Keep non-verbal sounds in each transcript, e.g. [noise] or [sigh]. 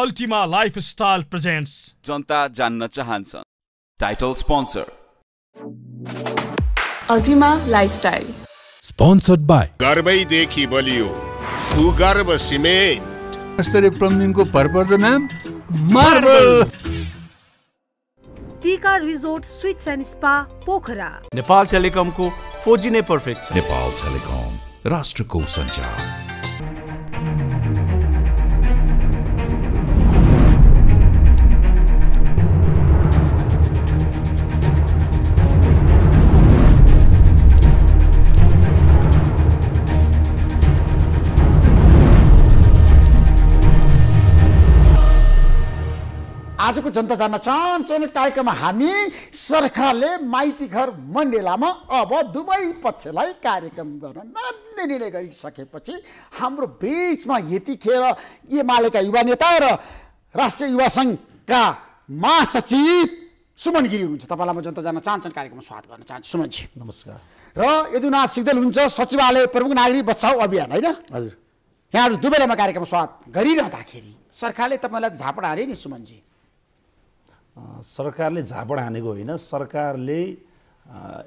Ultima lifestyle presents जनता जान्न चाहन्छ title sponsor Ultima lifestyle sponsored by गर्वैदेखि बलियो सिमेन्ट प्लम्बिङको नाम marble Tika resort suites and spa Pokhara Nepal टेलिकमको नै छ नेपाल टेलिकम राष्ट्रको सञ्चार आजको जनता जान्न चाहन्छन् कार्यक्रममा हामी सरकारले माइती घर मण्डेलामा अब दुवै पक्षलाई कार्यक्रम गर्न नदिने निर्णय गरिसकेपछि हाम्रो बिचमा यतिखेर एमालेका युवा नेता र राष्ट्रिय युवा सङ्घका महासचिव सुमन गिरी हुनुहुन्छ तपाईँलाई म जनता जान्न चाहन्छन् कार्यक्रममा स्वागत गर्न चाहन्छु सुमनजी नमस्कार र यदुनाथ सिग्देल हुनुहुन्छ सचिवालय प्रमुख नागरिक बचाउ अभियान होइन हजुर यहाँहरू दुवैलाई म कार्यक्रममा स्वागत गरिरहँदाखेरि सरकारले तपाईँलाई झापड हारे नि सुमनजी सरकारले झापड हानेको होइन सरकारले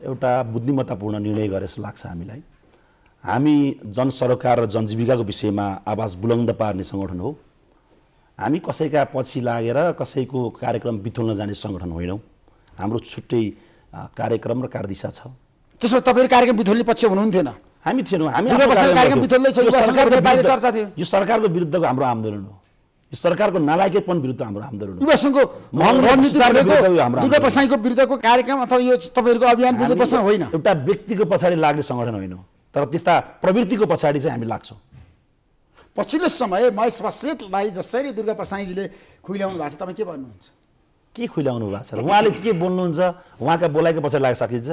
एउटा बुद्धिमत्तापूर्ण निर्णय गरे जस्तो लाग्छ हामीलाई हामी जन सरकार र जनजीविकाको विषयमा आवाज बुलन्द पार्ने सङ्गठन हो हामी कसैका पछि लागेर कसैको कार्यक्रम बिथोल्न जाने सङ्गठन होइनौँ हाम्रो छुट्टै कार्यक्रम र कार्यदिशा छ त्यसमा तपाईँहरू कार्यक्रम बिथोल्ने पक्ष हुनुहुन्थेन हामी थिएनौँ हामी यो सरकारको विरुद्धको हाम्रो आन्दोलन हो सरकारको नालायकपन विरुद्ध हाम्रो आन्दोलन युवा सङ्घको रणनीति दुर्गा प्रसाईको विरुद्धको कार्यक्रम अथवा यो तपाईँहरूको अभियान दुर्गा प्रसाई होइन एउटा व्यक्तिको पछाडि लाग्ने सङ्गठन होइन तर त्यस्ता प्रवृत्तिको पछाडि चाहिँ हामी लाग्छौँ पछिल्लो समय महेश जसरी दुर्गा प्रसाईजीले खुइल्याउनु भएको छ तपाईँ के भन्नुहुन्छ के खुइल्याउनु भएको छ उहाँले के बोल्नुहुन्छ उहाँका बोलाइको पछाडि लाग्न सकिन्छ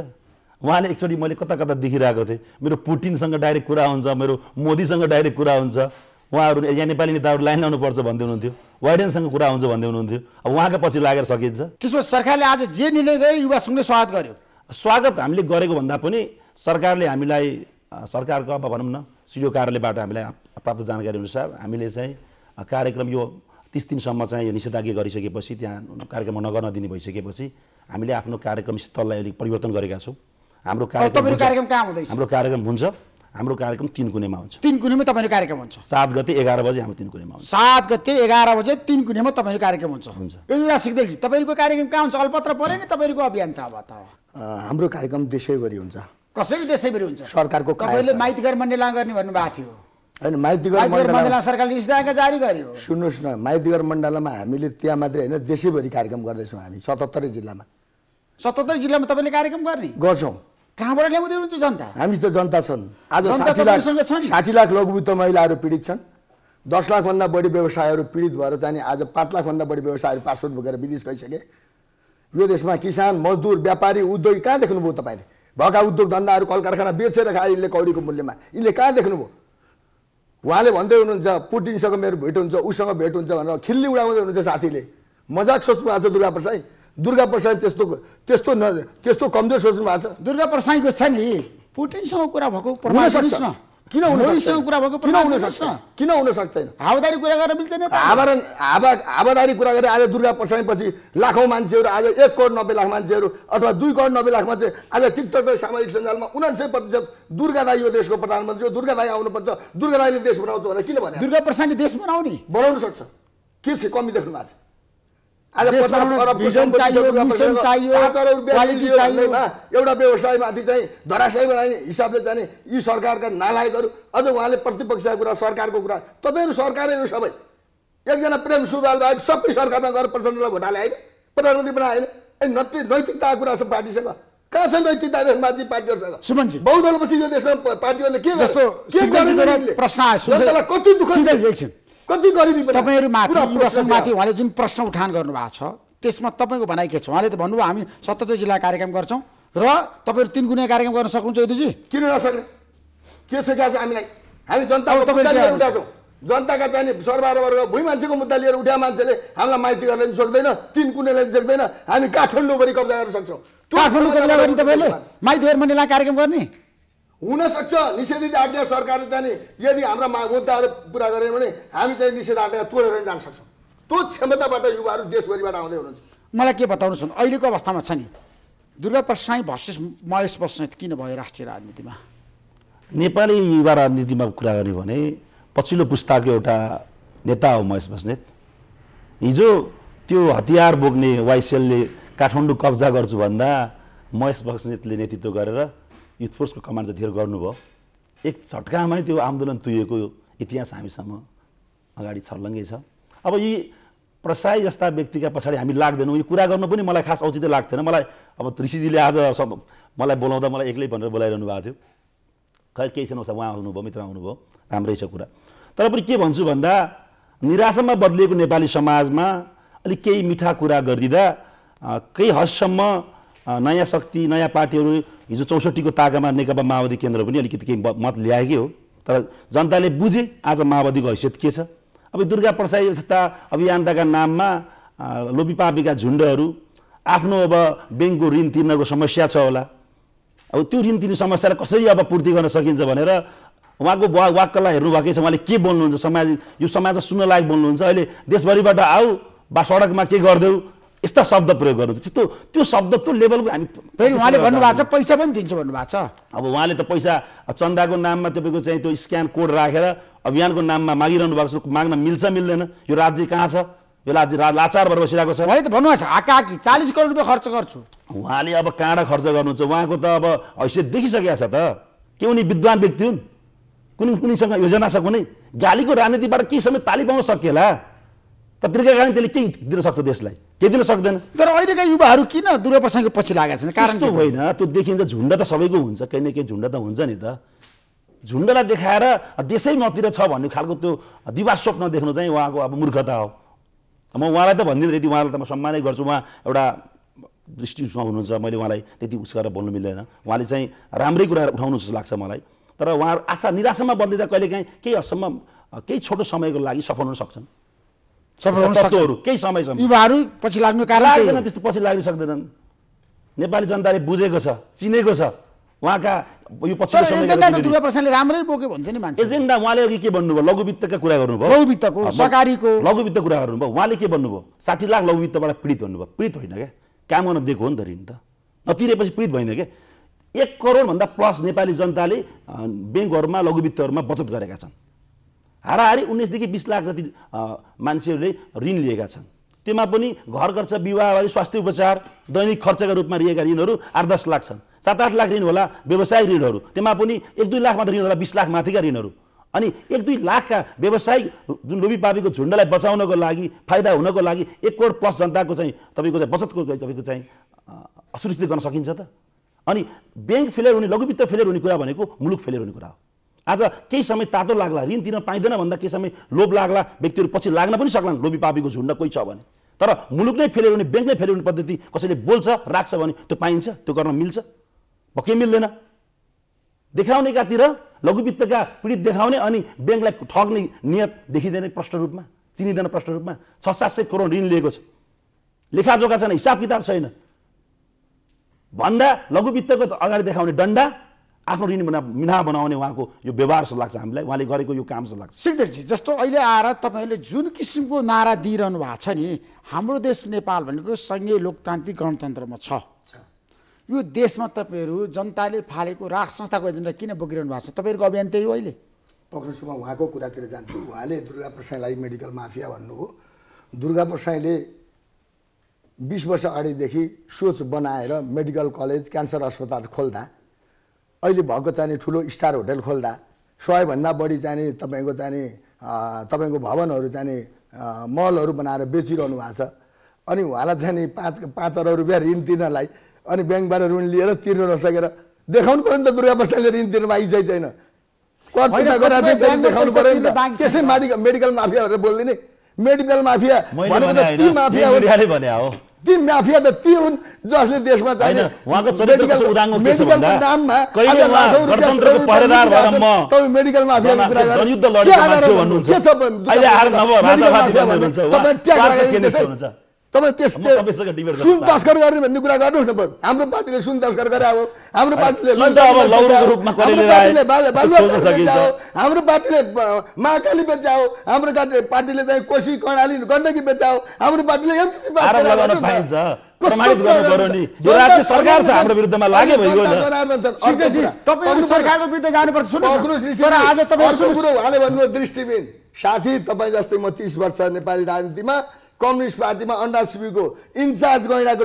उहाँले एकचोटि मैले कता कता देखिरहेको थिएँ मेरो पुटिनसँग डाइरेक्ट कुरा हुन्छ मेरो मोदीसँग डाइरेक्ट कुरा हुन्छ उहाँहरू यहाँ नेपाली नेताहरू लाइन लाउनुपर्छ भन्दै हुनुहुन्थ्यो वाइडेनसँग कुरा हुन्छ भन्दै हुनुहुन्थ्यो अब उहाँको पछि लागेर सकिन्छ त्यसमा सरकारले आज जे निर्णय गर्यो युवा स्वागत गर्यो स्वागत हामीले गरेको भन्दा पनि सरकारले हामीलाई सरकारको अब भनौँ न सिडिओ कार्यालयबाट हामीलाई प्राप्त जानकारी अनुसार हामीले चाहिँ कार्यक्रम यो तिस दिनसम्म चाहिँ यो निषेधाज्ञा गरिसकेपछि त्यहाँ कार्यक्रम नगर्न दिने भइसकेपछि हामीले आफ्नो कार्यक्रम स्थललाई अलिक परिवर्तन गरेका छौँ हाम्रो कार्यक्रम हुँदैछ कहाँ हाम्रो कार्यक्रम हुन्छ हाम्रो कार्यक्रम तिन कुनेमा हुन्छ तिन कुनेमा तपाईँको कार्यक्रम हुन्छ सात गते एघार बजे हाम्रो तिन कुनेमा हुन्छ सात गते एघार बजे तिन कुनेमा तपाईँको कार्यक्रम हुन्छ हुन्छ एउटा सिक्दैछ तपाईँको कार्यक्रम कहाँ हुन्छ अल्पत्र परे नि तपाईँको अभियान त अब त हाम्रो कार्यक्रम देशैभरि हुन्छ कसरी देशैभरि हुन्छ सरकारको तपाईँले माइतीघर मण्डेला गर्ने भन्नुभएको थियो होइन माइतीघर मण्डला सरकारले इस्ताका जारी गर्यो सुन्नुहोस् न माइतीघर मण्डलामा हामीले त्यहाँ मात्रै होइन देशैभरि कार्यक्रम गर्दैछौँ हामी सतहत्तरै जिल्लामा सतहत्तरै जिल्लामा तपाईँले कार्यक्रम गर्ने गर्छौँ कहाँबाट ल्याउँदै हुनुहुन्छ जनता हामी त जनता छन् आज साठी लाख साठी लाख लघुवित्त महिलाहरू पीडित छन् दस लाखभन्दा बढी व्यवसायहरू पीडित भएर जाने आज पाँच लाखभन्दा बढी व्यवसायहरू पासपोर्ट बोकेर विदेश गइसके यो देशमा किसान मजदुर व्यापारी उद्योगी कहाँ देख्नुभयो तपाईँले भएका उद्योग धन्दाहरू कल कारखाना बेचेर खाए यसले कौडीको मूल्यमा यिनले कहाँ देख्नुभयो उहाँले भन्दै हुनुहुन्छ पुटिनसँग मेरो भेट हुन्छ उसँग भेट हुन्छ भनेर खिल्ली उडाउँदै हुनुहुन्छ साथीले मजाक सोच्नु आज दुर्गा प्रसाई दुर्गा प्रसाई त्यस्तो त्यस्तो न त्यस्तो कमजोर सोच्नु भएको छ दुर्गा प्रसाईको छ नि पुटिनसँग कुरा भएको किन हुन सक्छ किन हुन सक्छ किन हुन सक्दैन हावादारी कुरा गरेर मिल्छ नि हावा हावा हावादारी कुरा गरेर आज दुर्गा प्रसाई पछि लाखौँ मान्छेहरू आज एक करोड नब्बे लाख मान्छेहरू अथवा दुई करोड नब्बे लाख मान्छे आज टिकटक सामाजिक सञ्जालमा उनान्सय प्रतिशत दुर्गा दाई यो देशको प्रधानमन्त्री हो दुर्गा दाई आउनुपर्छ दुर्गा दाईले देश बनाउँछ भनेर किन भने दुर्गा प्रसाईले देश बनाउने बनाउनु सक्छ के कमी देख्नु भएको छ एउटा व्यवसायमाथि चाहिँ धराशय बनाइने हिसाबले जाने यी सरकारका नालायकहरू अझ उहाँले प्रतिपक्षका कुरा सरकारको कुरा तपाईँहरू सरकारै हो सबै एकजना प्रेम सुरुवाल बाहेक सबै सरकारमा गएर प्रचण्डलाई भोट होइन प्रधानमन्त्री पनि आएन ए नैतिकताको कुरा छ पार्टीसँग कहाँ छ नैतिकता माथि पार्टीहरूसँग सुमनजी बहुदलपछि यो देशमा पार्टीहरूले के जस्तो कति दुःख कति गरिबी तपाईँहरूमाथि प्रसङ्गमाथि उहाँले जुन प्रश्न उठान गर्नुभएको छ त्यसमा तपाईँको भनाइ के छ उहाँले त भन्नुभयो हामी सतहत्तर जिल्ला कार्यक्रम गर्छौँ र तपाईँहरू तिन गुणा कार्यक्रम गर्न सक्नुहुन्छ यदुजी किन नसक्ने के सकेका छ हामीलाई हामी जनता उठाएको छौँ जनताका चाहिने सर्वहारा वर्ग भुइँ मान्छेको मुद्दा लिएर उठ्या मान्छेले हामीलाई माइती गरेर पनि सक्दैन तिन कुनेले पनि सक्दैन हामी काठमाडौँभरि कब्जा गर्न सक्छौँ काठमाडौँ माइती गरेर कार्यक्रम गर्ने हुनसक्छ निषेधित आज्ञा सरकारले जाने यदि हाम्रा मा मुद्दाहरू पुरा गरेन भने हामी चाहिँ निषेध आज्ञा तोडेर नि जान सक्छौँ त्यो क्षमताबाट युवाहरू देशभरिबाट आउँदै हुनुहुन्छ मलाई के बताउनुहोस् भने अहिलेको अवस्थामा छ नि दुर्गा प्रसाई भर्सेस महेश बस्नेत किन भयो राष्ट्रिय राजनीतिमा नेपाली युवा राजनीतिमा कुरा गर्ने भने पछिल्लो पुस्ताको एउटा नेता हो महेश बस्नेत हिजो त्यो हतियार बोक्ने वाइसएलले काठमाडौँ कब्जा गर्छु भन्दा महेश बस्नेतले नेतृत्व गरेर युथ फोर्सको कमान्ड जतिखेर गर्नुभयो एक झट्कामा त्यो आन्दोलन तुएको इतिहास हामीसम्म अगाडि छर्लङ्गै छ अब यी प्रसाय जस्ता व्यक्तिका पछाडि हामी लाग्दैनौँ यो कुरा गर्नु पनि मलाई खास औचित्य लाग्थेन मलाई अब ऋषिजीले आज मलाई बोलाउँदा मलाई एक्लै भनेर बोलाइरहनु भएको थियो खै केही छैन उहाँ आउनुभयो मित्र आउनुभयो राम्रै छ कुरा तर पनि के भन्छु भन्दा निराशामा बदलिएको नेपाली समाजमा अलिक केही मिठा कुरा गरिदिँदा केही हदसम्म नयाँ शक्ति नयाँ पार्टीहरू हिजो चौसठीको तागामा नेकपा माओवादी केन्द्र पनि अलिकति केही मत ल्याएकै हो तर जनताले बुझे आज माओवादीको हैसियत के छ अब दुर्गा प्रसाद जस्ता अभियन्ताका नाममा लोपीपापीका झुन्डहरू आफ्नो अब ब्याङ्कको ऋण तिर्नको समस्या छ होला अब त्यो ऋण तिर्ने समस्यालाई कसरी अब पूर्ति गर्न सकिन्छ भनेर उहाँको वा वाक्कलाई हेर्नुभएकै छ उहाँले के बोल्नुहुन्छ समाज यो समाज सुन्न लायक बोल्नुहुन्छ अहिले देशभरिबाट आऊ बा सडकमा के गरिदेऊ यस्ता शब्द प्रयोग गर्नु त्यस्तो त्यो शब्द त्यो लेभलको हामी फेरि उहाँले भन्नुभएको छ पैसा पनि दिन्छु भन्नुभएको छ अब उहाँले त पैसा चन्दाको नाममा तपाईँको चाहिँ त्यो स्क्यान कोड राखेर अभियानको नाममा मागिरहनु भएको छ माग्न मिल्छ मिल्दैन यो राज्य कहाँ छ यो राज्य लाचार भएर बसिरहेको छ उहाँले त भन्नुभएको छ आकाकी चालिस करोड रुपियाँ खर्च गर्छु उहाँले अब कहाँडा खर्च गर्नुहुन्छ उहाँको त अब हैसियत देखिसकेको छ त के उनी विद्वान व्यक्ति हुन् कुनै कुनैसँग योजना छ कुनै गालीको राजनीतिबाट केही समय ताली पाउन सकिएला पत्रिका कारण त्यसले केही दिन सक्छ देशलाई केही दिन सक्दैन तर अहिलेका युवाहरू किन दुर्व्यवसायको पछि लागेको छैन कारण त्यो होइन त्यो देखिन्छ झुन्ड त सबैको हुन्छ कहीँ न केही झुन्ड त हुन्छ नि त झुन्डलाई देखाएर देशै मतिर छ भन्ने खालको त्यो दिवा स्वप्न देख्नु चाहिँ उहाँको अब मूर्खता हो म उहाँलाई त भन्दिनँ त्यति उहाँलाई त म सम्मानै गर्छु उहाँ एउटा डिस्ट्रिक्टमा हुनुहुन्छ मैले उहाँलाई त्यति उस गरेर बोल्नु मिल्दैन उहाँले चाहिँ राम्रै कुरा उठाउनु जस्तो लाग्छ मलाई तर उहाँहरू आशा निराशामा बदलिँदा कहिलेकाहीँ केही हदसम्म केही छोटो समयको लागि सफल हुन सक्छन् सफल हुन सक्छौँ केही समयसम्म युवाहरू पछि लाग्नु कारण त्यस्तो पछि लाग्नु सक्दैनन् नेपाली जनताले बुझेको छ चिनेको छ उहाँका यो प्रसादले राम्रै बोक्यो भन्छ नि मान्छे एजेन्डा उहाँले अघि के भन्नुभयो लघुवित्तका कुरा गर्नुभयो लघुवित्तको सरकारीको लघुवित्त कुरा गर्नुभयो उहाँले के भन्नुभयो साठी लाख लघुवित्तबाट पीडित भन्नुभयो पीडित होइन क्या काम गर्न दिएको हो नि त ऋण त नतिरेपछि पीडित भएन क्या एक करोडभन्दा प्लस नेपाली जनताले ब्याङ्कहरूमा वित्तहरूमा बचत गरेका छन् हाराहारी उन्नाइसदेखि बिस लाख जति मान्छेहरूले ऋण लिएका छन् त्योमा पनि घर खर्च विवाह स्वास्थ्य उपचार दैनिक खर्चका रूपमा लिएका ऋणहरू आठ दस लाख छन् सात आठ लाख ऋण होला व्यवसायिक ऋणहरू त्यसमा पनि एक दुई लाख मात्र ऋण होला बिस लाख माथिका ऋणहरू अनि एक दुई लाखका व्यवसायिक जुन लोभी पापीको झुन्डलाई बचाउनको लागि फाइदा हुनको लागि एक करोड प्लस जनताको चाहिँ तपाईँको चाहिँ बचतको तपाईँको चाहिँ असुरक्षित गर्न सकिन्छ त अनि ब्याङ्क फेलियर हुने लघुवित्त फेलियर हुने कुरा भनेको मुलुक फेलियर हुने कुरा हो आज केही समय तातो लाग्ला ऋण दिन पाइँदैन भन्दा केही समय लोभ लाग्ला व्यक्तिहरू पछि लाग्न पनि सक्लान् लोभी पापीको झुन्ड कोही छ भने तर मुलुक नै फेल्यो भने ब्याङ्क नै फेल्यो भने पद्धति कसैले बोल्छ राख्छ भने त्यो पाइन्छ त्यो गर्न मिल्छ भक्कै मिल्दैन देखाउनेकातिर लघुवित्तका पीडित देखाउने अनि ब्याङ्कलाई ठग्ने नियत देखिँदैन प्रष्ट रूपमा चिनिँदैन प्रष्ट रूपमा छ सात सय करोड ऋण लिएको छ लेखाजोखा छैन हिसाब किताब छैन भन्दा लघुवित्तको अगाडि देखाउने डन्डा आफ्नो ऋण बना मिना बनाउने उहाँको यो व्यवहार जस्तो लाग्छ हामीलाई उहाँले गरेको यो काम जस्तो लाग्छ सिक्दैछ जस्तो अहिले आएर तपाईँहरूले जुन किसिमको नारा दिइरहनु भएको छ नि हाम्रो देश नेपाल भनेको सङ्घीय लोकतान्त्रिक गणतन्त्रमा छ यो देशमा तपाईँहरू जनताले फालेको राष्ट्र संस्थाको एजेन्डा किन बोकिरहनु भएको छ तपाईँहरूको अभियान त्यही हो अहिले पक्रेसुमा उहाँको कुरातिर जान्छु उहाँले दुर्गा प्रसाईलाई मेडिकल माफिया भन्नुभयो दुर्गा प्रसाईले बिस वर्ष अगाडिदेखि सोच बनाएर मेडिकल कलेज क्यान्सर अस्पताल खोल्दा अहिले भएको चाहिँ ठुलो स्टार होटल खोल्दा सयभन्दा बढी चाहिँ तपाईँको चाहिँ तपाईँको भवनहरू चाहिँ मलहरू बनाएर बेचिरहनु भएको छ अनि उहाँलाई चाहिँ नि पाँच पाँच अरब रुपियाँ ऋण तिर्नलाई अनि ब्याङ्कबाट ऋण लिएर तिर्न नसकेर देखाउनु पऱ्यो नि त दुर्गा प्रसादले ऋण तिर्नमा इजै छैन त्यसै मेडिकल माफियाहरू बोलिदिने मेडिकल माफिया भनेको त ती माफिया हो ती माफिया त ती हुन् जसले देशमा चाहिने मेडिकल तपाईँ त्यस सुन तस्कर गर्ने भन्ने कुरा गर्नुहोस् न बरु हाम्रो पार्टीले सुन तस्कर गरे अब हाम्रो पार्टीले हाम्रो पार्टीले महाकाली हो हाम्रो पार्टीले चाहिँ कोशी कर्णाली गण्डकी हो हाम्रो पार्टीले आज दृष्टिबिन साथी तपाईँ जस्तै म तिस वर्ष नेपाली राजनीतिमा कम्युनिस्ट पार्टीमा अन्डा शिविरको इन्चार्ज गइरहेको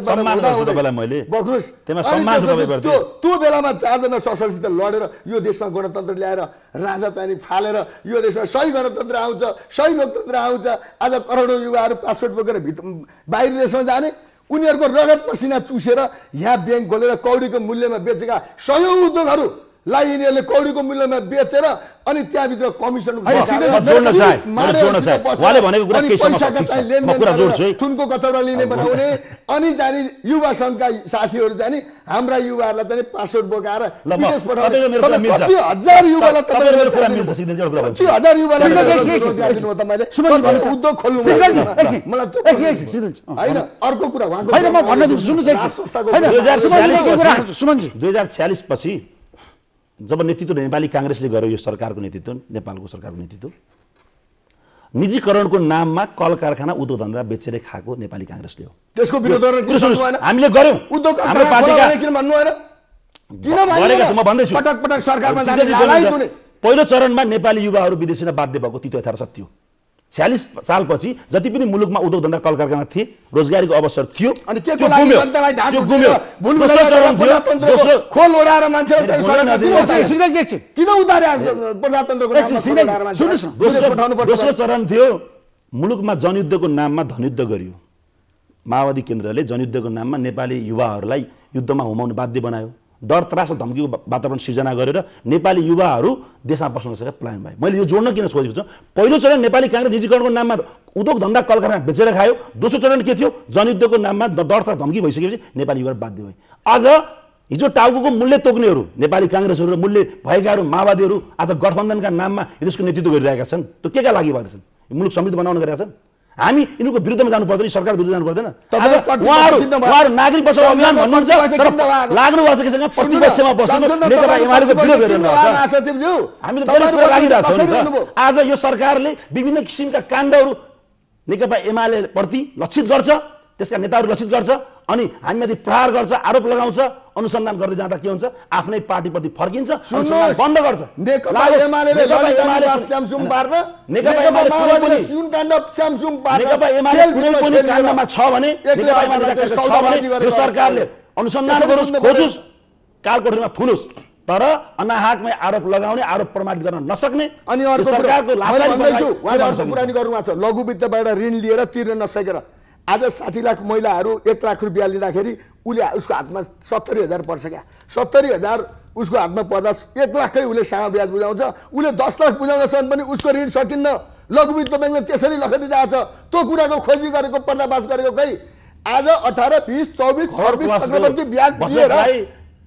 बस्नुहोस् त्यो बेलामा चारजना सशस्त्र लडेर यो देशमा गणतन्त्र ल्याएर राजा चाहिँ फालेर यो देशमा सही गणतन्त्र आउँछ सही लोकतन्त्र आउँछ आज करोडौँ युवाहरू पासपोर्ट बोकेर भित्र बाहिर देशमा जाने उनीहरूको रगत पसिना चुसेर यहाँ ब्याङ्क खोलेर कौडीको मूल्यमा बेचेका सयौँ उद्योगहरू लाई यिनीहरूले कौडीको मूल्यमा बेचेर अनि त्यहाँभित्र कमिसन सुनको कचौडा लिने बनाउने अनि जाने युवा सङ्घका साथीहरू जाने हाम्रा युवाहरूलाई जाने पासवर्ड बोकाएर हजार युवालाई उद्योग खोल्नु होइन अर्को कुरा सुमनजी दुई हजार छ्यालिस पछि जब नेतृत्व नेपाली काङ्ग्रेसले गर्यो यो सरकारको नेतृत्व नेपालको सरकारको नेतृत्व निजीकरणको नाममा कल कारखाना उद्योग धन्दा बेचेर खाएको नेपाली काङ्ग्रेसले हो त्यसको विरोध हामीले गर्यौँ पहिलो चरणमा नेपाली युवाहरू विदेशीमा बाध्य भएको तितो यथार्थ सत्य हो छ्यालिस सालपछि जति पनि मुलुकमा उद्योग धन्दा कल कारखाना थिए रोजगारीको अवसर थियो अनि दोस्रो चरण थियो मुलुकमा जनयुद्धको नाममा धनयुद्ध गरियो माओवादी केन्द्रले जनयुद्धको नाममा नेपाली युवाहरूलाई युद्धमा हुमाउनु बाध्य बनायो डर त्रास र धम्कीको वातावरण सिर्जना गरेर नेपाली युवाहरू देशमा बस्न सके प्लान भए मैले यो जोड्न किन सोचेको छु पहिलो चरण नेपाली काङ्ग्रेस निजीकरणको नाममा उद्योग धन्दा कलकारमा बेचेर खायो दोस्रो चरण के थियो जनयुद्धको नाममा डर त्रास धम्की भइसकेपछि नेपाली युवाहरू बाध्य भए आज हिजो टाउको मूल्य तोक्नेहरू नेपाली काङ्ग्रेसहरू र मूल्य भएकाहरू माओवादीहरू आज गठबन्धनका नाममा देशको नेतृत्व गरिरहेका छन् त्यो के का लागि भएका छन् मुलुक समृद्ध बनाउन गरेका छन् हामी यिनीहरूको विरुद्धमा जानु पर्दैन सरकार विरुद्ध जानु पर्दैन उहाँहरू नागरिक बचाउ अभियान भन्नुहुन्छ तर लाग्नु भएको छ किसँग प्रतिपक्षमा बस्नु विरोध गरिरहनु आज यो सरकारले विभिन्न किसिमका काण्डहरू नेकपा एमाले प्रति लक्षित गर्छ त्यसका नेताहरू लक्षित गर्छ अनि हामीमाथि प्रहार गर्छ आरोप लगाउँछ अनुसन्धान गर्दै जाँदा के हुन्छ आफ्नै पार्टीप्रति फर्किन्छ बन्द गर्छ काण्डमा छ भने सरकारले अनुसन्धान गरोस् खोजोस् कालकोठीमा थुनोस् तर अनाहाकमै आरोप लगाउने आरोप प्रमाणित गर्न नसक्ने अनि अर्को सरकारको पुरानी लघु वित्तबाट ऋण लिएर तिर्न नसकेर आज साठी लाख महिलाहरू एक लाख रुपियाँ लिँदाखेरि उसले उसको हातमा सत्तरी हजार पर्छ क्या सत्तरी हजार उसको हातमा पर्दा एक लाखकै उसले सामा ब्याज बुझाउँछ उसले दस लाख बुझाउँदासम्म पनि उसको ऋण सकिन्न लघुवित्त ब्याङ्कले त्यसरी छ त्यो कुराको खोजी गरेको पर्दाबास गरेको खै आज अठार बिस चौबिस छब्बिस ब्याज दिएर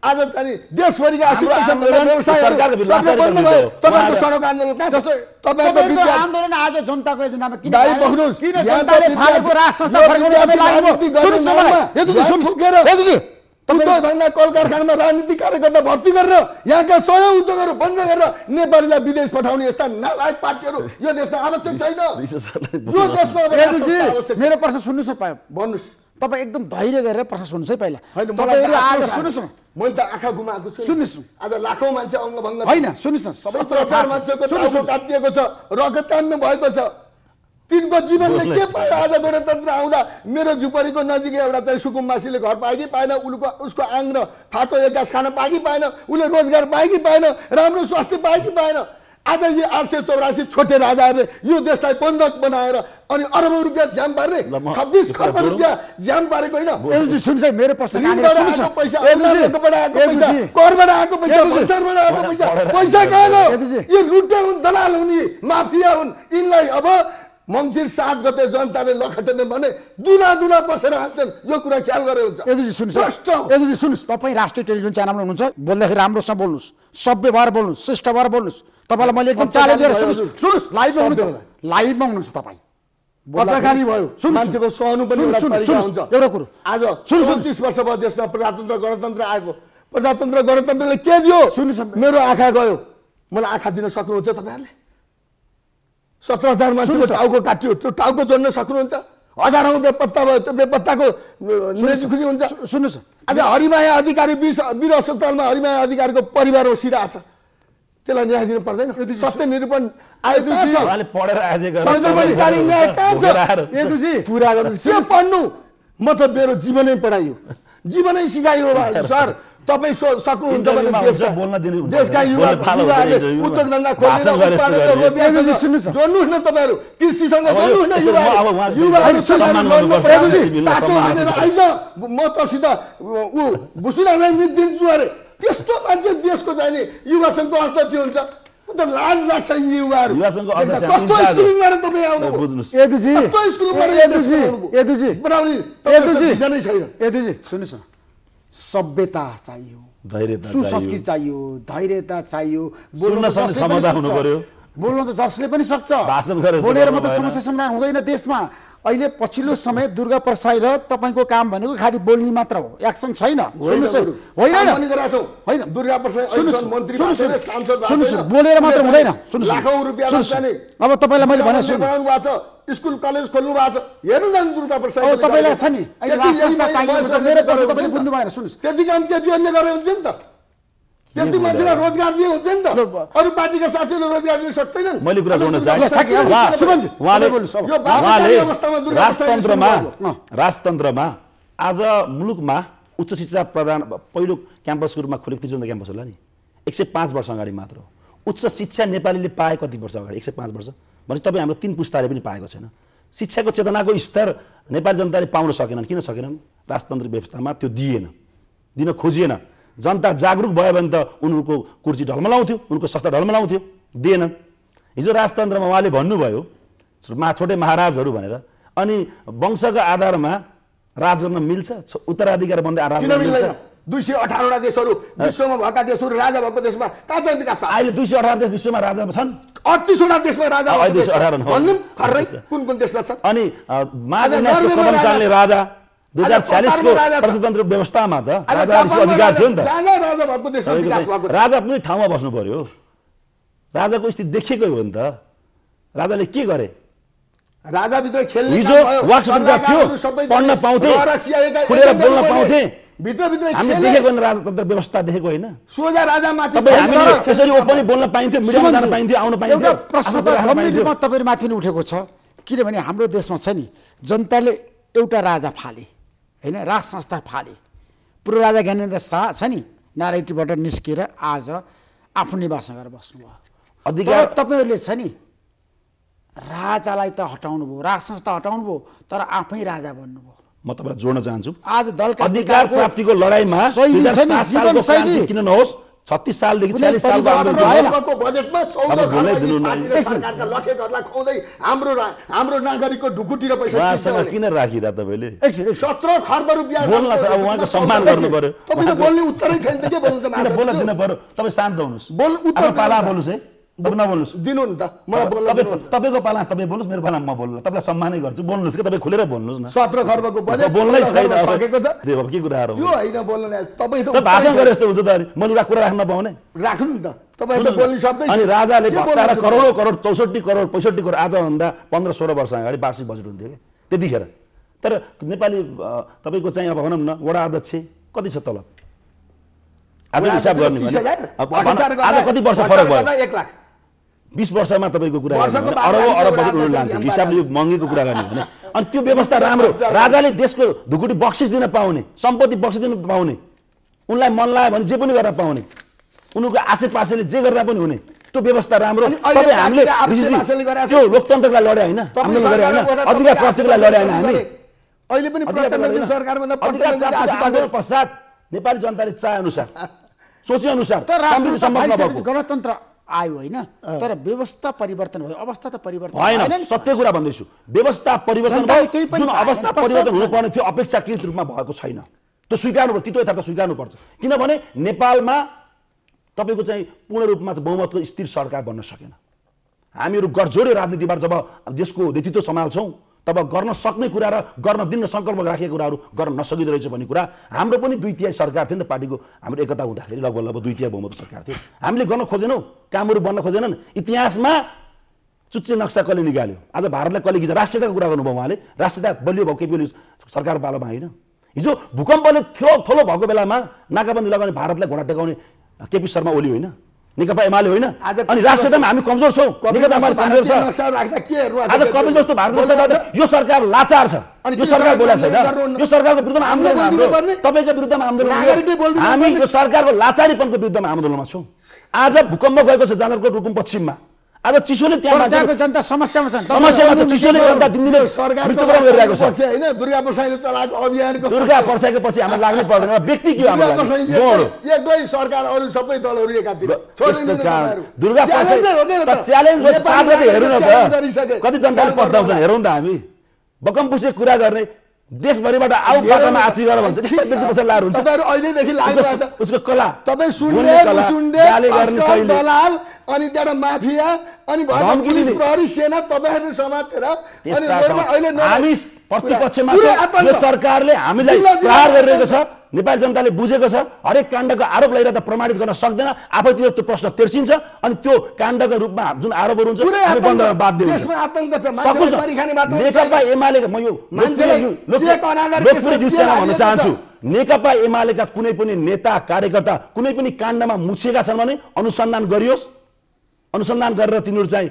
आज चाहिँ देशभरिका असी सडक आन्दोलन कहाँ जस्तो कल कारखानामा राजनीतिक कार्यकर्ता भर्ती गरेर यहाँका सय उद्योगहरू बन्द गरेर नेपालीलाई विदेश पठाउने यस्ता नालायक पार्टीहरू यो देशमा आवश्यक छैन मेरो प्रश्न सुन्नुहोस् भन्नुहोस् तपाईँ एकदम धैर्य गरेर प्रश्न सुन्नुहोस् है पहिला सुन्नुहोस् न मैले त आँखा गुमाएको छु सुन्नुहोस् आज लाखौँ मान्छे अङ्गभङ्ग होइन सुन्नुहोस् न प्रचार मान्छेको काटिएको छ रगत तान्नु भएको छ तिनको जीवनले के पायो आज गणतन्त्र आउँदा मेरो झुपडीको नजिकै एउटा चाहिँ सुकुम्बासीले घर पायो कि पाएन उसको उसको आङ र फाटो एक घाँस खान पायो कि पाएन उसले रोजगार पायो कि पाएन राम्रो स्वास्थ्य पायो कि पाएन आज यो आठ सय चौरासी छोटे राजाहरूले यो देशलाई बन्धक बनाएर अनि अरबौँ रुपियाँ ज्याम पार्ने छब्बिस खर्ब रुपियाँ ज्याम पारेको होइन यो लुटे हुन् दलाल हुन् यी माफिया हुन् यिनलाई अब मङ्सिर सात गते जनताले लखटेन भने दुला दुला बसेर हाल्छन् यो कुरा ख्याल गरे हुन्छ यदि सुन्नुहोस् यदि सुन्नुहोस् तपाईँ राष्ट्रिय टेलिभिजन च्यानलमा हुनुहुन्छ बोल्दाखेरि राम्रोसँग बोल्नुहोस् सभ्य भएर बोल्नुहोस् शिष्ट भएर बोल्नुहोस् तपाईँलाई मैले एकदम च्यालेन्ज गरेर सुन्नुहोस् सुन्नुहोस् लाइभमा हुनुहुन्छ लाइभमा हुनुहुन्छ तपाईँ पत्रकारी भयो मान्छेको सहनु पनि एउटा कुरो आज चौतिस वर्ष भयो देशमा प्रजातन्त्र गणतन्त्र आएको प्रजातन्त्र गणतन्त्रले के दियो सुन्नुहोस् मेरो आँखा गयो मलाई आँखा दिन सक्नुहुन्छ तपाईँहरूले सत्र हजार मान्छेको टाउको काटियो त्यो टाउको जोड्न सक्नुहुन्छ हजारौँ बेपत्ता भयो त्यो बेपत्ताको खुसी हुन्छ सुन्नुहोस् आज हरिमाया अधिकारी बिस वीर अस्पतालमा हरिमाया अधिकारीको परिवार ओसिरहेको छ त्यसलाई न्याय दिनु पर्दैन सत्य निरूपण आयो पुरा गर्नु के पढ्नु म त मेरो जीवनै पढाइयो जीवनै सिकाइयो [laughs] सर तपाईँ सक्नुहुन्छ देशका युवाहरूले उद्योग धन्दा जोड्नुहोस् न तपाईँहरू कृषिसँग जोड्नुहोस् न युवाहरू म तसित ऊ भुसुरालाई मिट दिन्छु अरे त्यस्तो मान्छे देशको चाहिँ नि युवासँगको हस्तक्षेप हुन्छ त लाज लाग्छ युवाहरू कस्तो तपाईँ आउनु सुन्नुहोस् न सभ्यता चाहियो सुसंस्कृति चाहियो धैर्यता चाहियो बोल्न त जसले पनि सक्छ बोलेर मात्र समस्या समाधान हुँदैन देशमा अहिले पछिल्लो समय दुर्गा परसाई र तपाईँको काम भनेको खालि बोल्ने मात्र हो एक्सन छैन बोलेर मात्र हुँदैन अब तपाईँलाई मैले भने स्कुल कलेज खोल्नु भएको छ हेर्नु न दुर्गा प्रसाद तपाईँलाई छ नि मेरो तपाईँले बुझ्नु भएन सुन्नुहोस् त्यति काम त्यति अन्य गरेर हुन्छ नि त त्यति मान्छेलाई रोजगार दिए हुन्छ नि त अरू पार्टीका साथीहरूले रोजगार दिन सक्दैनन् मैले कुरा गर्न राजतन्त्रमा राजतन्त्रमा आज मुलुकमा उच्च शिक्षा प्रदान पहिलो क्याम्पसको रूपमा खुलेको त्रिचन्द्र क्याम्पस होला नि एक सय पाँच वर्ष अगाडि मात्र हो उच्च शिक्षा नेपालीले पाए कति वर्ष अगाडि एक सय पाँच वर्ष भने तपाईँ हाम्रो तिन पुस्ताले पनि पाएको छैन शिक्षाको चेतनाको स्तर नेपाली जनताले पाउन सकेनन् किन सकेनन् राजतन्त्र व्यवस्थामा त्यो दिएन दिन खोजिएन जनता जागरुक भयो भने त उनीहरूको कुर्सी ढलमलाउँथ्यो उनको सत्ता ढलमलाउँथ्यो दिएनन् हिजो राजतन्त्रमा उहाँले भन्नुभयो मा छोटे महाराजहरू भनेर अनि वंशका आधारमा राज गर्न मिल्छ उत्तराधिकार बन्दै राज दुई सय अठारवटा देशहरू विश्वमा भएका देशहरू राजा भएको देशमा कहाँ चाहिँ विकास अहिले दुई सय अठार देश विश्वमा राजा छन् अडतिसवटा देशमा राजा कुन कुन देशमा छन् अनि राजा दुई हजार छ्यालिसको व्यवस्थामा त अधिकार थियो नि त राजा कुनै ठाउँमा बस्नु पर्यो राजाको स्थिति देखिएकै हो नि त राजाले के गरे राजाभित्र खेल्ने हिजो थियो पढ्न पाउँथे खुलेर बोल्न पाउँथे राजतन्त्र व्यवस्था देखेको होइन सोझा माथि पनि उठेको छ किनभने हाम्रो देशमा छ नि जनताले एउटा राजा फाले होइन राज संस्था फाले पूर्व राजा ज्ञानेन्द्र शाह छ नि नारायणीबाट निस्किएर आज आफ्नो निवासमा गएर बस्नुभयो अधिकार तपाईँहरूले छ नि राजालाई त हटाउनु भयो राज संस्था हटाउनु भयो तर आफै राजा बन्नुभयो म तपाईँलाई जोड्न चाहन्छु आज दलका अधिकार प्राप्तिको लडाइँमा किन नहोस् छत्तिस सालदेखि हाम्रो हाम्रो नागरिकको र पैसा किन राखिरह तपाईँले सत्र खर्ब रुपियाँ सम्मान गर्नु पर्यो बोल्ने उत्तरै छैन बोल्न दिनु पर्यो तपाईँ शान्त हुनुहोस् बोल उत्तर पाला बोल्नुहोस् है नबोल्नुहोस् दिनुहुन्न त मलाई बोल्नु तपाईँको पाला तपाईँ बोल्नुहोस् मेरो पालामा म बोल्नु तपाईँलाई सम्मानै गर्छु बोल्नुहोस् कि तपाईँ खुलेर बोल्नुहोस् न सत्र खर्बको बजेट बोल्नै छैन सकेको छ अब के कुराहरू यो होइन बोल्नु तपाईँ त भाषण गरे यस्तो हुन्छ त अनि मैले एउटा कुरा राख्न पाउने राख्नु नि त तपाईँ त बोल्ने शब्दै अनि राजाले घटाएर करोडौँ करोड चौसठी करोड पैँसठी करोड आजभन्दा पन्ध्र सोह्र वर्ष अगाडि वार्षिक बजेट हुन्थ्यो कि त्यतिखेर तर नेपाली तपाईँको चाहिँ अब भनौँ न वडा अध्यक्ष कति छ तलब आज हिसाब गर्ने आज कति वर्ष फरक भयो एक लाख बिस वर्षमा तपाईँको कुरा अरब अरब बजेट लान्थ्यो हिसाबले यो महँगीको कुरा गर्ने भने अनि त्यो व्यवस्था [laughs] राम्रो राजाले देशको ढुकुटी बक्सिस दिन पाउने सम्पत्ति बक्सिस दिन पाउने उनलाई मन लाग्यो भने जे पनि गर्न पाउने उनीहरूको आसेपासेले जे गर्दा पनि हुने त्यो व्यवस्था राम्रो हामीले त्यो लोकतन्त्रलाई लड्यो होइन अधिकार प्रत्येकलाई लड्यो होइन हामी अहिले पनि पश्चात नेपाली जनताले चाहे अनुसार सोचे अनुसार गणतन्त्र आयो होइन तर व्यवस्था परिवर्तन भयो अवस्था त परिवर्तन होइन सत्य कुरा भन्दैछु व्यवस्था परिवर्तन जुन अवस्था परिवर्तन हुनुपर्ने थियो अपेक्षाकृत रूपमा भएको छैन त्यो पर्छ त्यो यथार्थ पर्छ किनभने नेपालमा तपाईँको चाहिँ पूर्ण रूपमा बहुमतको स्थिर सरकार बन्न सकेन हामीहरू गरजोडे राजनीतिबाट जब देशको नेतृत्व सम्हाल्छौँ तब गर्न सक्ने कुरा र गर्न दिन सङ्कल्प राखेको कुराहरू गर्न नसकिँदो रहेछ भन्ने कुरा हाम्रो पनि दुई तिहाई सरकार थियो नि त पार्टीको हाम्रो एकता हुँदाखेरि लगभग लगभग दुई तिहाई बहुमत सरकार थियो हामीले गर्न खोजेनौँ कामहरू बन्न खोजेनन् इतिहासमा चुच्चे नक्सा कसले निकाल्यो आज भारतलाई कसले गिज राष्ट्रियताको कुरा गर्नुभयो उहाँले राष्ट्रियता बलियो भएको पनि सरकार पालोमा होइन हिजो भूकम्पले थो थोलो भएको बेलामा नाकाबन्दी लगाउने भारतलाई घोडा टेकाउने केपी शर्मा ओली होइन नेकपा एमाले होइन अनि राष्ट्रियतामा हामी कमजोर छौँ आज कपिल जस्तो भारत यो सरकार लाचार छ यो सरकार बोला छैन यो सरकारको विरुद्धमा आन्दोलन तपाईँको विरुद्धमा आन्दोलन हामी यो सरकारको लाचारीपनको विरुद्धमा आन्दोलनमा छौँ आज भूकम्प गएको छ जाजरकोट रुकुम पश्चिममा आज चिसोले त्यहाँ जनता समस्यामा छन् समस्यामा छ चिसोले जनता दिनदिनै मृत्युकरण गरिरहेको छ होइन दुर्गा प्रसाईले चलाएको अभियानको दुर्गा प्रसाईको पछि हामी लाग्नै पर्दैन व्यक्ति के एक्लै सरकार अरू सबै दलहरू एकातिर दुर्गा च्यालेन्ज हेरौँ न त कति जनताले पठाउँछन् हेरौँ त हामी बकमपुसे कुरा गर्ने देशभरिबाट आऊ पाटामा आची गर भन्छ त्यस्तो व्यक्ति पछाडि हुन्छ तपाईहरु अहिलेदेखि लागिरहेको उसको कला तपाईँ सुन्ने सुन्ने दलाल अनि त्यहाँबाट माफिया अनि धम्की प्रहरी सेना तपाईँहरू समातेर अनि अहिले हामी प्रतिपक्षमा सरकारले हामीलाई प्रहार गरिरहेको छ नेपाल जनताले बुझेको छ हरेक काण्डको आरोप लगाइरहेको प्रमाणित गर्न सक्दैन आफैतिर त्यो प्रश्न तेर्सिन्छ अनि त्यो काण्डको रूपमा जुन आरोपहरू हुन्छ नेकपा एमाले म यो भन्न चाहन्छु नेकपा एमालेका कुनै पनि नेता कार्यकर्ता कुनै पनि काण्डमा मुछेका छन् भने अनुसन्धान गरियोस् अनुसन्धान गरेर तिनीहरू चाहिँ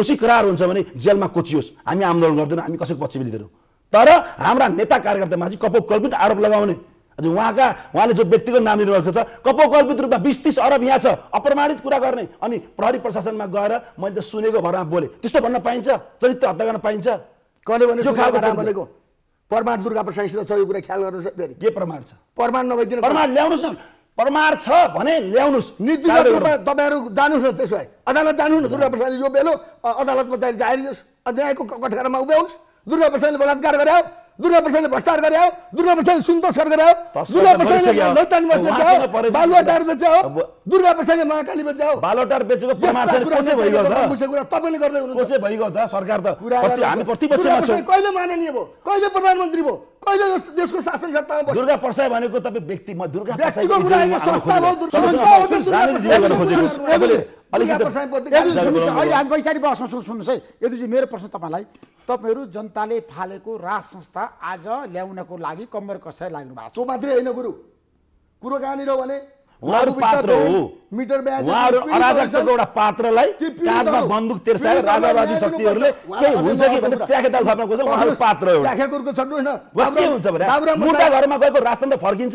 दोषी करार हुन्छ भने जेलमा कोचियोस् हामी आन्दोलन गर्दैनौँ हामी कसैको पक्ष लिँदैनौँ तर हाम्रा नेता कार्यकर्तामाथि कपोकल्पित आरोप लगाउने उहाँका उहाँले जो व्यक्तिको नाम लिनुभएको छ कपोकल्पित रूपमा बिस तिस अरब यहाँ छ अप्रमाणित कुरा गर्ने अनि प्रहरी प्रशासनमा गएर मैले त सुनेको भरमा बोले त्यस्तो भन्न पाइन्छ चरित्र हत्या गर्न पाइन्छ कसले भनेको प्रमाण दुर्गा प्रसादसित छ यो कुरा ख्याल गर्नुहोस् फेरि के प्रमाण छ प्रमाण नभइदिनु प्रमाण ल्याउनुहोस् न प्रमाण छ भने ल्याउनुहोस् नीतिगत रूपमा तपाईँहरू जानुहोस् न त्यसो अदालत जानुहोस् न दुर्गा प्रसादले यो बेलो अदालतमा जारी जाहेर न्यायको कठघारामा उभ्याउनुहोस् दुर्गा प्रसादले बलात्कार गरे दुर्गा प्रसादले भ्रष्टाचार गर्यो दुर्गा प्रसादले सुन तस्कर दुर्गा प्रसादले बालुवाटार बेच्यो दुर्गा प्रसादले महाकाली बेच्यो बालुवाटार बेचेको गर्दै हुनुहुन्छ कहिले माननीय भयो कहिले प्रधानमन्त्री भयो कहिले देशको शासन सत्तामा दुर्गा भनेको व्यक्ति म दुर्गा अहिले हामी वैचारिक बहसमा सुन्नुहोस् है यदुजी मेरो प्रश्न तपाईँलाई तपाईँहरू जनताले फालेको राज संस्था आज ल्याउनको लागि कम्बर कसरी लाग्नु भएको छ मात्रै होइन गुरु कुरो कहाँनिर भने उहाँहरू पात्र हो मिटर उहाँहरू अराजकताको एउटा पात्रलाई काँधमा बन्दुक तिर्साएर राजावादी शक्तिहरूले के हुन्छ कि भने भनेर च्याखेताल थप्न खोज्छ उहाँहरू पात्र हो के हुन्छ भने मुद्दा घरमा गएको राजतन्त्र फर्किन्छ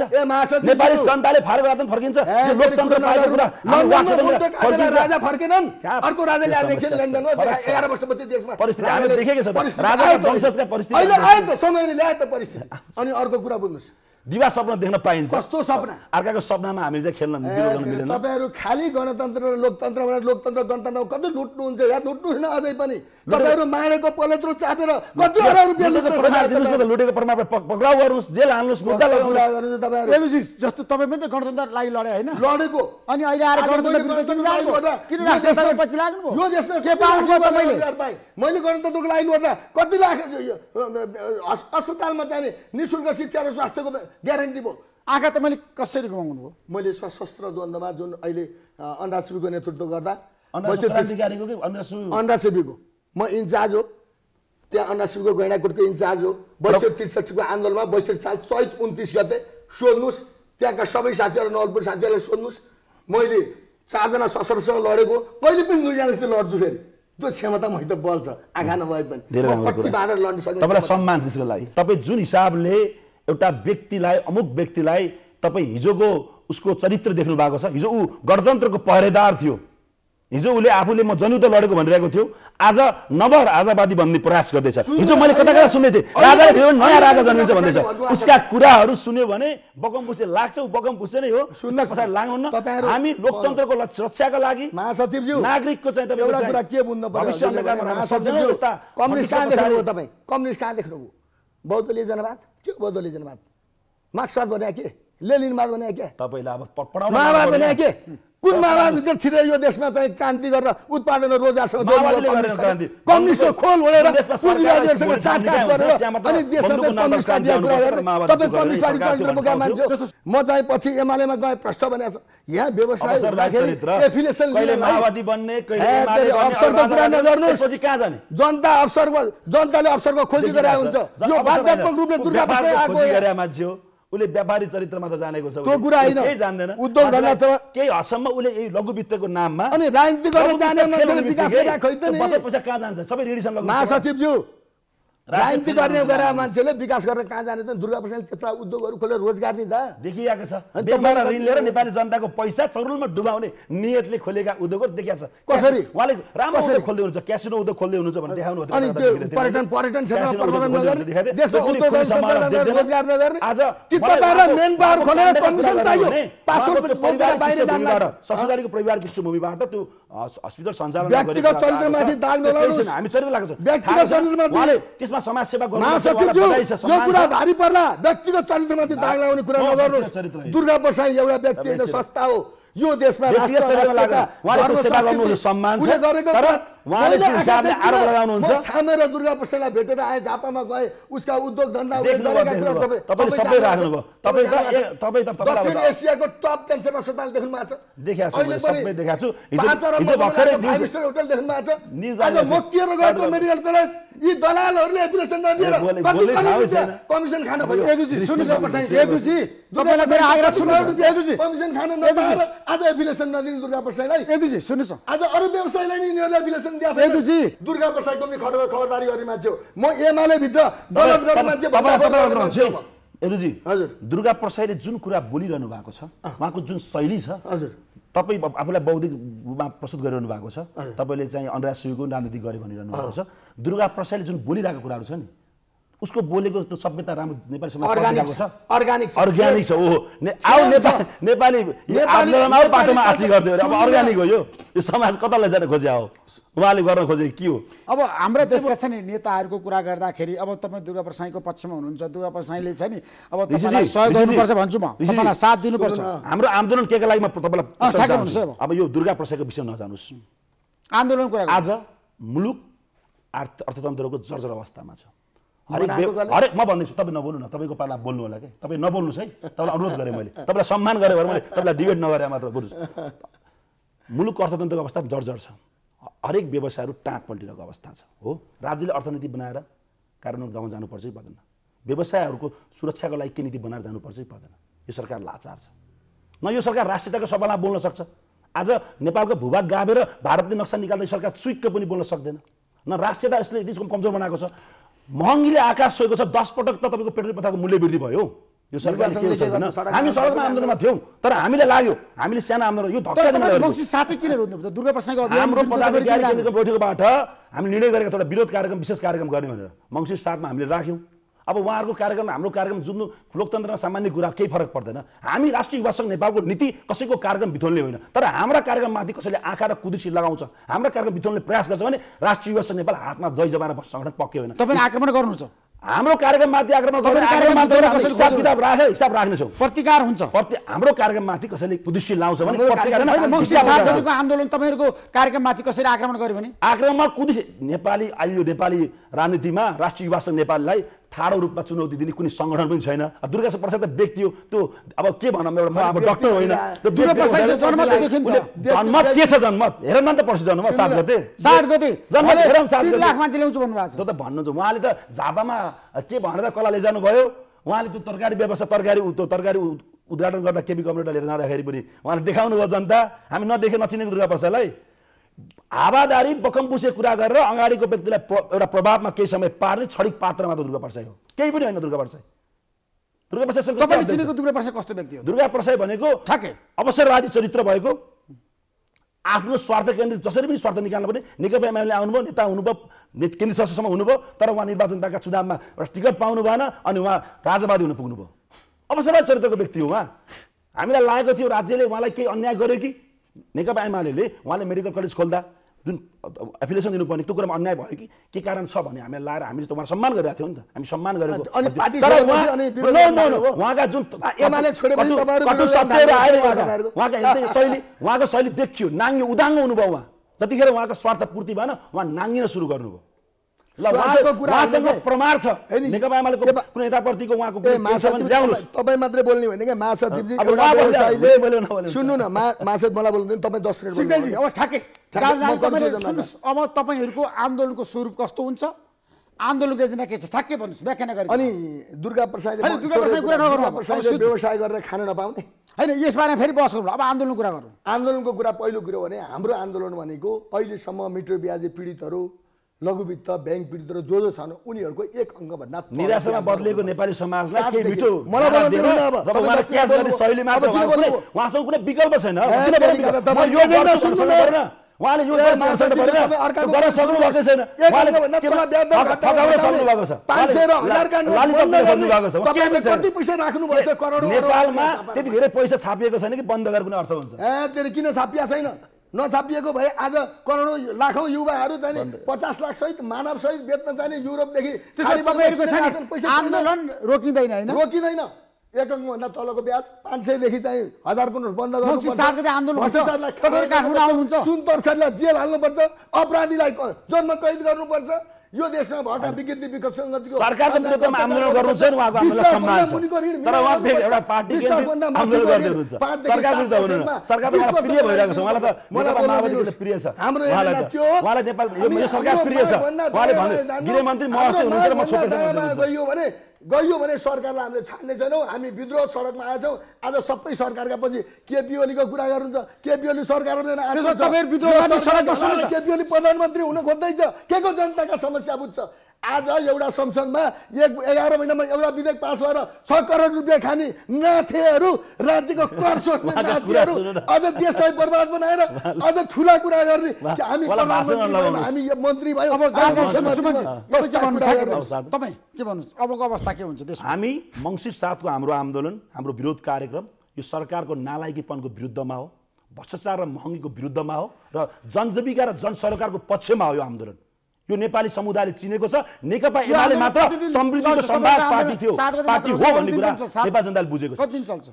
नेपाली जनताले फारेको राजतन्त्र फर्किन्छ लोकतन्त्र पाएको कुरा राजा फर्केनन् अर्को राजाले आएर खेल लन्डनमा एघार वर्षपछि देशमा परिस्थिति हामीले देखेकै छ राजाको वंशजका परिस्थिति अहिले आयो समयले ल्यायो परिस्थिति अनि अर्को कुरा बुझ्नुहोस् दिवा सपना देख्न पाइन्छ कस्तो सपना अर्काको सपनामा हामी चाहिँ खेल्न मिलेन तपाईँहरू खालि गणतन्त्र र लोकतन्त्र भनेर लोकतन्त्र गणतन्त्र कति लुट्नुहुन्छ या लुट्नुहोस् न अझै पनि तपाईँहरू माडेको पलेत्रो चाटेर कति अरब रुपियाँ लुटेको प्रमाण पक्राउ गर्नुहोस् जेल हाल्नुहोस् मुद्दा कुरा गर्नु तपाईँहरू जस्तो तपाईँ पनि त गणतन्त्र लागि लडे होइन लडेको अनि अहिले आएर किन पछि लाग्नु यो देशमा के पाउनुभयो तपाईँले मैले गणतन्त्रको लागि लड्दा कति लाख अस्पतालमा जाने नि शुल्क शिक्षा र स्वास्थ्यको ग्यारेन्टी भयो आँखा मैले कसरी गुमाउनु भयो मैले सशस्त्र द्वन्द्वमा जुन अहिले अन्डासेवीको नेतृत्व गर्दा अन्डासेवीको म इन्चार्ज हो त्यहाँ अन्नासिलको गैँडाकोटको इन्चार्ज हो बैसठ त्रिसठीको आन्दोलनमा बैसठी साल चैत उन्तिस गते सोध्नुहोस् त्यहाँका सबै साथीहरू नवलपुर साथीहरूलाई सोध्नुहोस् मैले चारजना सशस्त्रसँग लडेको कहिले पनि दुईजना जस्तो लड्छु फेरि त्यो क्षमता मै त बल्छ आँखा नभए पनि तपाईँलाई सम्मान त्यसको लागि तपाईँ जुन हिसाबले एउटा व्यक्तिलाई अमुक व्यक्तिलाई तपाईँ हिजोको उसको चरित्र देख्नु भएको छ हिजो ऊ गणतन्त्रको पहरेदार थियो हिजो उसले आफूले म जनयुद्ध लडेको भनिरहेको थियो आज नभर आजादी भन्ने प्रयास गर्दैछ हिजो मैले कता कता सुन्ने थिएँ फेरि नयाँ राजा जन्मिन्छ भन्दैछ उसका कुराहरू सुन्यो भने बकमपुसे लाग्छ ऊ बकमपुसे नै हो सुन्दा पछाडि लाग्नुहुन्न हामी लोकतन्त्रको रक्षाका लागि महासचिवज्यू नागरिकको चाहिँ तपाईँ एउटा कुरा के बुझ्नु पर्छ कम्युनिस्ट कहाँ हो तपाईँ कम्युनिस्ट कहाँ देख्नुभयो बौद्धले जनवाद के बौद्धले जनवाद मार्क्सवाद भने के लेलिनवाद भने के तपाईँलाई अब पढाउनु माओवाद भने के कुन माओवादीभित्रतिर यो देशमा चाहिँ क्रान्ति गरेर उत्पादन र रोजगारसँग कम्युनिस्टको खोल ओडेर कम्युनिस्ट पार्टी म चाहिँ पछि एमालेमा गएँ प्रष्ट बनाएको छ यहाँ व्यवसाय एफिलिएसन जनता अवसर जनताले अवसरको खोजी गरेर हुन्छ यो रूपले उसले व्यापारी चरित्रमा त जानेको छ केही जान्दैन उद्योग केही हदसम्म उसले यही लघु वित्तको नाममा अनि जाने पैसा कहाँ जान्छ सबै रेडीसँग महासचिवज्यू राजनीति गर्ने गरेर मान्छेले विकास गरेर कहाँ जाने त दुर्गा प्रसादले त्यत्रा उद्योगहरू खोलेर रोजगार नि त देखिएको छ ऋण लिएर नेपाली जनताको पैसा चरुलमा डुबाउने नियतले खोलेका उद्योगहरू देखिएको छ कसरी उहाँले राम्रो खोल्दै हुनुहुन्छ क्यासिनो उद्योग खोल्दै हुनुहुन्छ भने देखाउनु अनि त्यो पर्यटन पर्यटन क्षेत्रमा प्रबन्धन नगर्ने देशमा उद्योग रोजगार नगर्ने आज टिकटक र मेन पावर खोलेर कमिसन चाहियो पासपोर्ट बोकेर बाहिर जान ससुरालीको परिवार पृष्ठभूमिबाट त्यो हस्पिटल सञ्चालन व्यक्तिगत चरित्रमाथि दाल मिलाउनु हामी चरित्र लाग्छ व्यक्तिगत चरित्रमा त्यसमा देशमा समाज सेवा गर्नु यो कुरा भारी पर्ला व्यक्तिगत चरित्रमाथि दाग लगाउने कुरा नगर्नुहोस् दुर्गा बसाई एउटा व्यक्ति होइन संस्था हो यो देशमा राष्ट्र सम्मान तर उहाँले हिसाबले आरोप लगाउनुहुन्छ छामे दुर्गा प्रसादलाई भेटेर आए झापामा गए उसका उद्योग धन्दा तपाईँ सबै राख्नुभयो दक्षिण एसियाको टप क्यान्सर अस्पताल देख्नु छ होटल देख्नु छ आज मेडिकल कलेज यी दलालहरूले एप्लिकेसन नदिएर कमिसन खान खान आज एप्लिकेसन नदिने दुर्गा प्रसादलाई आज अरू व्यवसायलाई नि यिनीहरूले एप्लिकेसन दुर्गा प्रसादको पनि खबरदारी गर्ने मान्छे हो म यदुजी हजुर दुर्गा प्रसाईले जुन कुरा बोलिरहनु भएको छ उहाँको जुन शैली छ हजुर तपाईँ आफूलाई बौद्धिक रूपमा प्रस्तुत गरिरहनु भएको छ तपाईँले चाहिँ अनुराग सुको राजनीति गरे भनिरहनु भएको छ दुर्गा प्रसाईले जुन बोलिरहेको कुराहरू छ नि उसको बोलेको त्यो सभ्यता राम्रो नेपाली समाज अर्ग्यानिक छ ओहो नेपाल नेपाली बाटोमा आची गरिदियो अब अर्ग्यानिक हो यो यो समाज कतालाई जान खोजे हो उहाँले गर्न खोजे के हो अब हाम्रा देशका छ नि नेताहरूको कुरा गर्दाखेरि अब तपाईँ दुर्गा प्रसाईको पक्षमा हुनुहुन्छ दुर्गा प्रसाईले छ नि अब सहयोग गर्नुपर्छ भन्छु म साथ दिनुपर्छ हाम्रो आन्दोलन के को लागि तपाईँलाई अब यो दुर्गा प्रसाईको विषय नजानुहोस् आन्दोलन कुरा आज मुलुक अर्थ अर्थतन्त्रको जर्जर अवस्थामा छ अरे म भन्दैछु तपाईँ नबोल्नु न तपाईँको पाला बोल्नु होला कि तपाईँ नबोल्नुहोस् है तपाईँलाई अनुरोध गरेँ मैले तपाईँलाई सम्मान गरेँ भने मैले तपाईँलाई डिबेट नगरेर मात्र गुरु मुलुक अर्थतन्त्रको अवस्था जर्जर छ हरेक व्यवसायहरू टाँक पल्टिरहेको अवस्था छ हो राज्यले अर्थनीति बनाएर कार्यान्वयन गाउँ जानुपर्छ कि पर्दैन व्यवसायहरूको सुरक्षाको लागि के नीति बनाएर जानुपर्छ कि पर्दैन यो सरकार लाचार छ न यो सरकार राष्ट्रियताको सपना बोल्न सक्छ आज नेपालको भूभाग गाभेर भारतले नक्सा निकाल्दै सरकार चुइक्क पनि बोल्न सक्दैन न राष्ट्रियता यसले यति कमजोर बनाएको छ महँगीले आकाश सोएको छ दस पटक त तपाईँको पेट्रोल पथाको मूल्य वृद्धि भयो यो सरकारले हामी सडकमा आन्दोलनमा थियौँ तर हामीलाई लाग्यो हामीले सानो आन्दोलन यो हाम्रो पदाधिकारी बैठकबाट हामीले निर्णय गरेका एउटा विरोध कार्यक्रम विशेष कार्यक्रम गर्ने भनेर मङ्सिर सातमा हामीले राख्यौँ अब उहाँहरूको कार्यक्रम हाम्रो कार्यक्रम जुन लोकतन्त्रमा सामान्य कुरा केही फरक पर्दैन हामी राष्ट्रिय युवा सङ्घ नेपालको नीति कसैको कार्यक्रम बिथोल्ने होइन तर हाम्रा कार्यक्रममाथि कसैले आँखा र कुदुसी लगाउँछ हाम्रा कार्यक्रम बिथोल्ने प्रयास गर्छ भने राष्ट्रिय युवा सङ्घ नेपाल हातमा जय जमाएर सङ्गठन पक्कै होइन तपाईँले आक्रमण गर्नुहुन्छ हाम्रो कार्यक्रममाथि आक्रमण राखे हिसाब राख्नेछौँ प्रतिकार हुन्छ हाम्रो कार्यक्रममाथि कसैले कुदुसी लाउँछ भने आन्दोलन तपाईँहरूको कार्यक्रममाथि कसरी आक्रमण गर्यो भने आक्रमणमा कुदुसी नेपाली अहिले नेपाली राजनीतिमा राष्ट्रिय युवा सङ्घ नेपाललाई ठाडो रूपमा चुनौती दिने कुनै सङ्गठन पनि छैन दुर्गा प्रसाद त व्यक्ति हो त्यो अब के भनौँ एउटा डक्टर होइन जनमत के छ जनमत हेर न त जनमत सात गते सात गते लाख मान्छे ल्याउँछु भन्नुभएको छ त भन्नुहुन्छ उहाँले त झापामा के भनेर कला लैजानुभयो उहाँले त्यो तरकारी व्यवस्था तरकारी त्यो तरकारी उद्घाटन गर्दा केपी कम्प्युटर लिएर जाँदाखेरि पनि उहाँले देखाउनु भयो जनता हामी नदेखे नचिनेको दुर्गा प्रसादलाई आवादारी बकम्पुसे कुरा गरेर अगाडिको व्यक्तिलाई एउटा प्रभावमा केही समय पार्ने छडिक पात्रमा त दुर्गा प्रसाई हो केही पनि होइन दुर्गा प्रसाई दुर्गा प्रसाईसँग दुर्गा प्रसाई कस्तो व्यक्ति हो दुर्गा प्रसाई भनेको ठ्याक्कै अवसरवादी चरित्र भएको आफ्नो स्वार्थ केन्द्रित जसरी पनि स्वार्थ निकाल्नु पर्ने नेकपा एमाले आउनुभयो नेता हुनुभयो केन्द्रीय सदस्यसम्म हुनुभयो तर उहाँ निर्वाचनताका चुनावमा एउटा टिकट पाउनु भएन अनि उहाँ राजवादी हुन पुग्नुभयो अवसरवादी चरित्रको व्यक्ति हो उहाँ हामीलाई लागेको थियो राज्यले उहाँलाई केही अन्याय गर्यो कि नेकपा एमाले उहाँले मेडिकल कलेज खोल्दा जुन एफिलिएसन दिनुपर्ने त्यो कुरामा अन्याय भयो कि के कारण छ भने हामीलाई लाएर हामीले त उहाँ सम्मान गरिरहेको थियौँ नि त हामी सम्मान गरेको शैली उहाँको शैली देखियो नाङ्गे उदाङ्गो हुनुभयो उहाँ जतिखेर उहाँको स्वार्थ पूर्ति भएन उहाँ नाङ्गिन सुरु गर्नुभयो प्रमाण छ तपाईँ मात्रै बोल्ने होइन क्या महासचिवजी सुन्नु न महासचिव मलाई बोल्नु तपाईँ दस मिनट अब तपाईँहरूको आन्दोलनको स्वरूप कस्तो हुन्छ आन्दोलनको एजेन्डा के छ ठ्याक्कै भन्नुहोस् व्याख्या गरेर अनि दुर्गा प्रसाद व्यवसाय गरेर खान नपाउने होइन यसबारे फेरि बस गर्नु अब आन्दोलनको कुरा गरौँ आन्दोलनको कुरा पहिलो कुरो भने हाम्रो आन्दोलन भनेको अहिलेसम्म मिटर ब्याजे पीडितहरू लघुवित्त ब्याङ्क पीडित र जो जो छन् उनीहरूको एक अङ्गभन्दा निराशामा बदलेको नेपाली समाजलाई के मिठो उहाँसँग कुनै विकल्प छैन उहाँले यो गर्न सक्नु भएको छैन नेपालमा त्यति धेरै पैसा छापिएको छैन कि बन्द गरेर अर्थ हुन्छ किन छापिएको छैन नछापिएको भए आज करोडौँ लाखौँ युवाहरू चाहिँ पचास लाख सहित मानव सहित बेच्न चाहिँ युरोपदेखि रोकिँदैन रोकिँदैन एक अङ्कभन्दा तलको ब्याज पाँच सयदेखि चाहिँ हजार पुनः बन्द गर्नुपर्छ सुन तस्करीलाई जेल हाल्नुपर्छ अपराधीलाई जन्म कैद गर्नुपर्छ यो देशमा भएका विज्ञप्ति विकसन गतिको सरकारले विरुद्धमा आन्दोलन गर्नु चाहिँ उहाँको आन्दोलन सम्मान छ तर उहाँ एउटा पार्टी आन्दोलन गर्दै हुनुहुन्छ सरकार विरुद्ध हुनुहुन्न सरकार त प्रिय भइरहेको छ उहाँलाई त नेपाल माओवादीले प्रिय छ उहाँलाई त उहाँलाई नेपाल यो सरकार प्रिय छ उहाँले भन्नु गृहमन्त्री म अस्ति हुनुहुन्छ म छोपेसँग गइयो भने गयो भने सरकारलाई हामीले छाड्ने छैनौँ हामी विद्रोह सडकमा आएछौँ आज सबै सरकारका पछि केपी ओलीको कुरा गर्नुहुन्छ केपी ओली सरकार हुँदैन केपी ओली प्रधानमन्त्री हुन खोज्दैछ के को जनताका समस्या बुझ्छ आज एउटा संसदमा एक एघार महिनामा एउटा विधेयक पास भएर छ करोड रुपियाँ खाने नाथेहरू राज्यको कर नाथेहरू अझ देशलाई बर्बाद बनाएर अझ ठुला कुरा गर्ने हामी हामी मन्त्री भयो अब तपाईँ के भन्नुहुन्छ अबको अवस्था के हुन्छ हामी मङ्सिर साथको हाम्रो आन्दोलन हाम्रो विरोध कार्यक्रम यो सरकारको नालायकीपनको विरुद्धमा हो भ्रष्टाचार र महँगीको विरुद्धमा हो र जनजीविका र जनसरकारको पक्षमा हो यो आन्दोलन यो नेपाली समुदायले चिनेको छ नेकपा एमाले मात्र समृद्धिको सम्भाव पार्टी थियो पार्टी हो भन्ने कुरा नेपाल जनताले बुझेको छ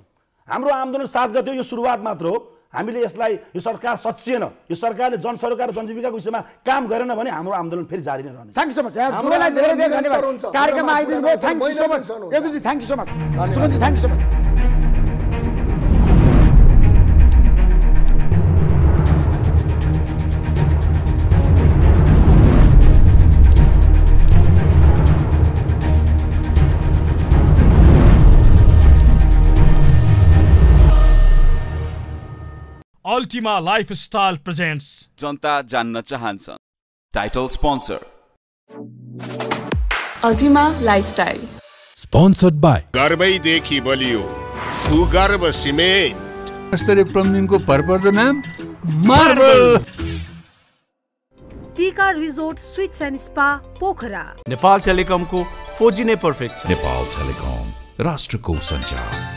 हाम्रो आन्दोलन सात गते यो सुरुवात मात्र हो हामीले यसलाई यो सरकार सचिएन यो सरकारले जनसरोकार र जनजीविकाको विषयमा काम गरेन भने हाम्रो आन्दोलन फेरि जारी नै रहने थ्याङ्क यू सो मच धेरै धेरै धन्यवाद कार्यक्रममा आइदिनु भयो thank you so much thank you so much thank you so much Ultima lifestyle presents जनता जान्न चाहन्छन् title sponsor Ultima lifestyle sponsored by देखि बलियो भूगर्भ सिमेन्ट स्तरीय प्लम्बिङको भरपर्दो नाम marble Tika resort suites and spa Pokhara Nepal टेलिकमको फोजी नै परफेक्ट छ नेपाल टेलिकम राष्ट्रको सञ्चार